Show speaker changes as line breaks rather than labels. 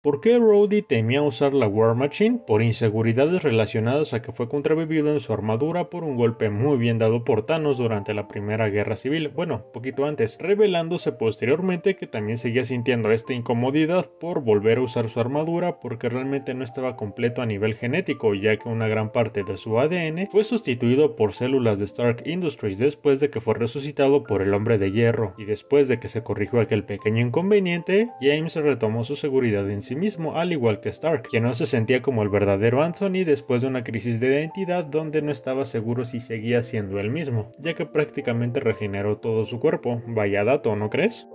¿Por qué Rhodey temía usar la War Machine? Por inseguridades relacionadas a que fue contravivido en su armadura por un golpe muy bien dado por Thanos durante la Primera Guerra Civil, bueno, poquito antes, revelándose posteriormente que también seguía sintiendo esta incomodidad por volver a usar su armadura porque realmente no estaba completo a nivel genético, ya que una gran parte de su ADN fue sustituido por células de Stark Industries después de que fue resucitado por el Hombre de Hierro, y después de que se corrigió aquel pequeño inconveniente, James retomó su seguridad en sí mismo, al igual que Stark, quien no se sentía como el verdadero Anthony después de una crisis de identidad donde no estaba seguro si seguía siendo él mismo, ya que prácticamente regeneró todo su cuerpo. Vaya dato, ¿no crees?